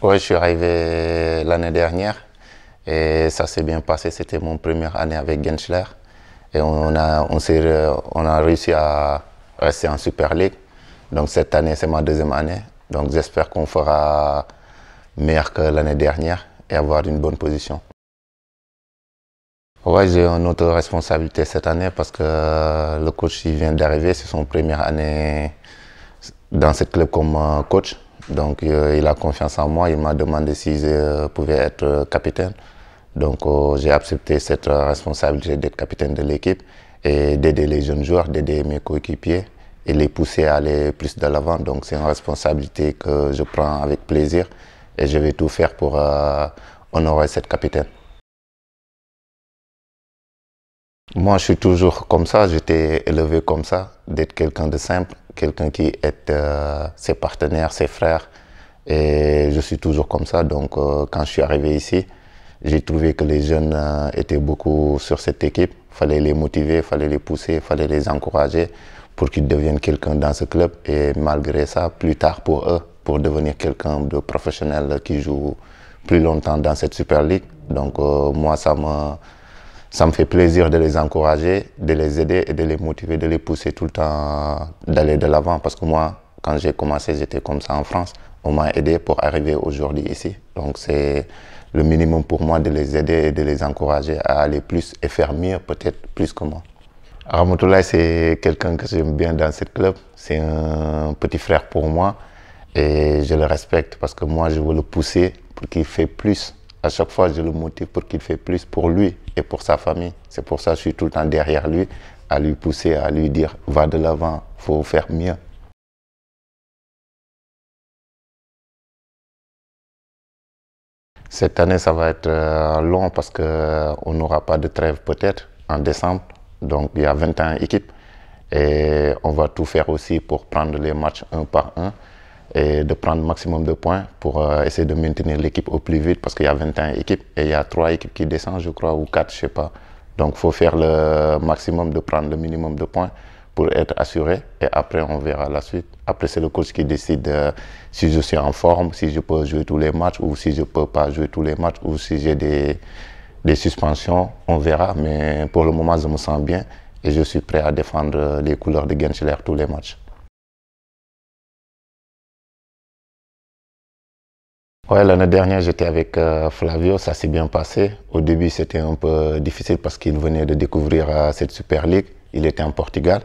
Oui, je suis arrivé l'année dernière et ça s'est bien passé. C'était mon première année avec Genschler et on a, réussi à rester en Super League. Donc cette année, c'est ma deuxième année. Donc j'espère qu'on fera meilleur que l'année dernière et avoir une bonne position. Oui, j'ai une autre responsabilité cette année parce que le coach il vient d'arriver, c'est son première année dans ce club comme euh, coach. Donc euh, il a confiance en moi, il m'a demandé si je euh, pouvais être euh, capitaine. Donc j'ai accepté cette responsabilité d'être capitaine de l'équipe et d'aider les jeunes joueurs, d'aider mes coéquipiers et les pousser à aller plus de l'avant. Donc c'est une responsabilité que je prends avec plaisir et je vais tout faire pour honorer cette capitaine. Moi, je suis toujours comme ça, j'étais élevé comme ça, d'être quelqu'un de simple, quelqu'un qui est euh, ses partenaires, ses frères. Et je suis toujours comme ça. Donc, euh, quand je suis arrivé ici, j'ai trouvé que les jeunes euh, étaient beaucoup sur cette équipe. Fallait les motiver, fallait les pousser, fallait les encourager pour qu'ils deviennent quelqu'un dans ce club. Et malgré ça, plus tard pour eux, pour devenir quelqu'un de professionnel qui joue plus longtemps dans cette Super League. Donc moi, ça m'a ça me fait plaisir de les encourager, de les aider et de les motiver, de les pousser tout le temps d'aller de l'avant. Parce que moi, quand j'ai commencé, j'étais comme ça en France. On m'a aidé pour arriver aujourd'hui ici. Donc c'est le minimum pour moi de les aider et de les encourager à aller plus et faire mieux, peut-être plus que moi. Ramotoulay, c'est quelqu'un que j'aime bien dans ce club. C'est un petit frère pour moi et je le respecte parce que moi, je veux le pousser pour qu'il fasse plus à chaque fois, je le motive pour qu'il fasse plus pour lui et pour sa famille. C'est pour ça que je suis tout le temps derrière lui, à lui pousser, à lui dire va de l'avant, il faut faire mieux. Cette année, ça va être euh, long parce qu'on n'aura pas de trêve peut-être en décembre. Donc il y a 21 équipes et on va tout faire aussi pour prendre les matchs un par un et de prendre maximum de points pour euh, essayer de maintenir l'équipe au plus vite parce qu'il y a 21 équipes et il y a 3 équipes qui descendent, je crois, ou 4, je ne sais pas. Donc il faut faire le maximum de prendre le minimum de points pour être assuré et après on verra la suite. Après c'est le coach qui décide euh, si je suis en forme, si je peux jouer tous les matchs ou si je ne peux pas jouer tous les matchs ou si j'ai des, des suspensions, on verra. Mais pour le moment je me sens bien et je suis prêt à défendre euh, les couleurs de Genshler tous les matchs. Ouais, l'année dernière, j'étais avec euh, Flavio, ça s'est bien passé. Au début, c'était un peu difficile parce qu'il venait de découvrir euh, cette Super League. Il était en Portugal.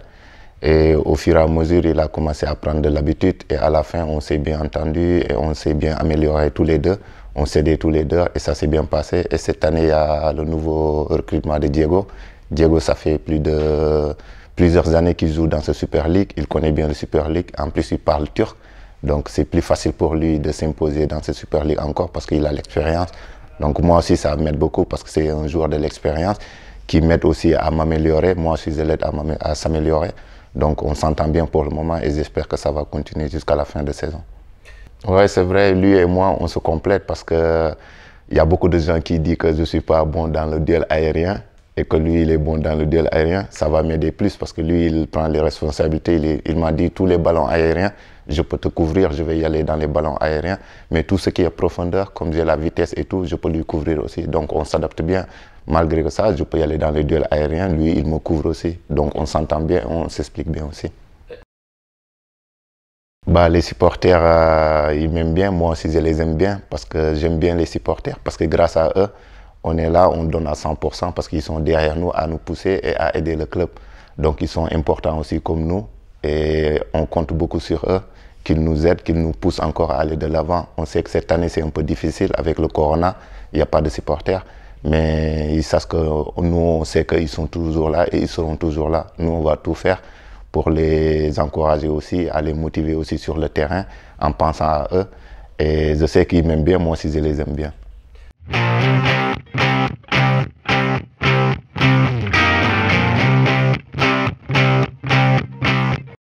Et au fur et à mesure, il a commencé à prendre de l'habitude. Et à la fin, on s'est bien entendu et on s'est bien amélioré tous les deux. On s'est aidés tous les deux et ça s'est bien passé. Et cette année, il y a le nouveau recrutement de Diego. Diego, ça fait plus de plusieurs années qu'il joue dans ce Super League. Il connaît bien le Super League. En plus, il parle turc. Donc c'est plus facile pour lui de s'imposer dans cette Super League encore parce qu'il a l'expérience. Donc moi aussi, ça m'aide beaucoup parce que c'est un joueur de l'expérience qui m'aide aussi à m'améliorer. Moi aussi, je l'aide à s'améliorer. Donc on s'entend bien pour le moment et j'espère que ça va continuer jusqu'à la fin de saison. Oui, c'est vrai, lui et moi, on se complète parce que il y a beaucoup de gens qui disent que je ne suis pas bon dans le duel aérien et que lui, il est bon dans le duel aérien, ça va m'aider plus parce que lui, il prend les responsabilités. Il, m'a dit tous les ballons aériens, je peux te couvrir, je vais y aller dans les ballons aériens. Mais tout ce qui est profondeur, comme j'ai la vitesse et tout, je peux lui couvrir aussi. Donc on s'adapte bien. Malgré ça, je peux y aller dans les duels aérien, Lui, il me couvre aussi. Donc on s'entend bien, on s'explique bien aussi. Bah, les supporters, euh, ils m'aiment bien. Moi aussi, je les aime bien parce que j'aime bien les supporters. Parce que grâce à eux, on est là, on donne à 100% parce qu'ils sont derrière nous à nous pousser et à aider le club. Donc ils sont importants aussi comme nous et on compte beaucoup sur eux, qu'ils nous aident, qu'ils nous poussent encore à aller de l'avant. On sait que cette année c'est un peu difficile avec le corona, il n'y a pas de supporters, mais ils savent que nous on sait qu'ils sont toujours là et ils seront toujours là. Nous on va tout faire pour les encourager aussi, à les motiver aussi sur le terrain en pensant à eux. Et je sais qu'ils m'aiment bien, moi aussi je les aime bien.